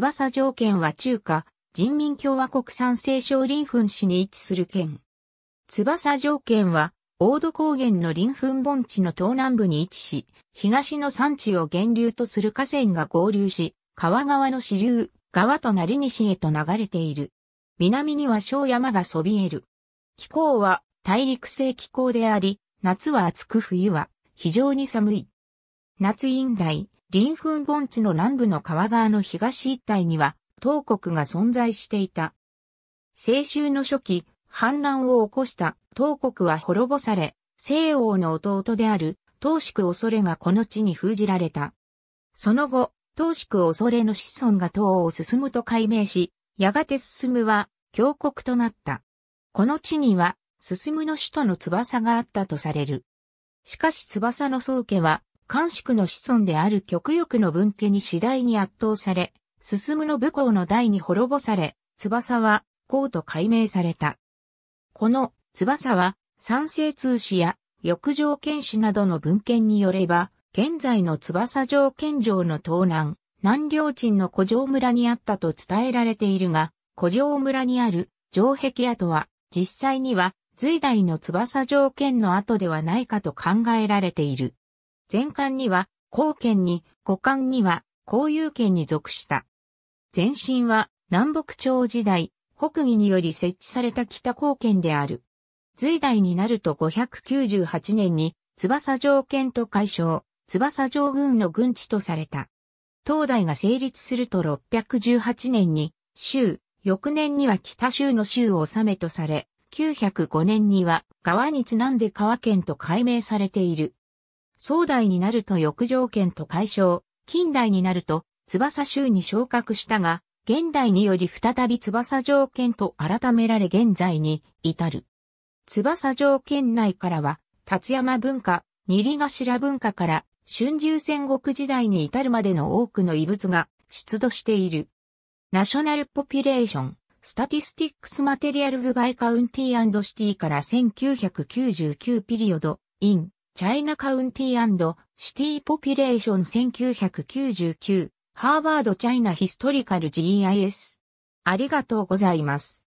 翼条件は中華人民共和国産西省林墳市に位置する県。翼条件は、大戸高原の林墳盆地の東南部に位置し、東の山地を源流とする河川が合流し、川側の支流、川となり西へと流れている。南には小山がそびえる。気候は大陸性気候であり、夏は暑く冬は非常に寒い。夏院大、林墳盆地の南部の川側の東一帯には、東国が存在していた。清州の初期、反乱を起こした東国は滅ぼされ、西王の弟である東宿恐れがこの地に封じられた。その後、東宿恐れの子孫が東を進むと改名し、やがて進むは峡谷となった。この地には、進むの首都の翼があったとされる。しかし翼の宗家は、漢宿の子孫である極欲の分家に次第に圧倒され、進むの武功の代に滅ぼされ、翼は、こうと解明された。この、翼は、三世通史や、翼条剣士などの文献によれば、現在の翼城件城の東南、南領鎮の古城村にあったと伝えられているが、古城村にある城壁跡は、実際には、隋代の翼条件の跡ではないかと考えられている。前巻には、後巻に、後巻には、後有圏に属した。前身は、南北朝時代、北魏により設置された北後圏である。隋代になると598年に、翼条県と解消、翼条軍の軍地とされた。東大が成立すると618年に、州、翌年には北州の州を治めとされ、905年には川にちなんで川県と改名されている。宋代になると翼条件と解消、近代になると翼州に昇格したが、現代により再び翼条件と改められ現在に至る。翼条件内からは、立山文化、二里頭文化から春秋戦国時代に至るまでの多くの遺物が出土している。ナショナルポピュレーション、スタティスティックスマテリアルズバイカウンティーシティから1999ピリオド、イン、チャイナカウンティーシティポピュレーション1999、ハーバードチャイナヒストリカル GIS。ありがとうございます。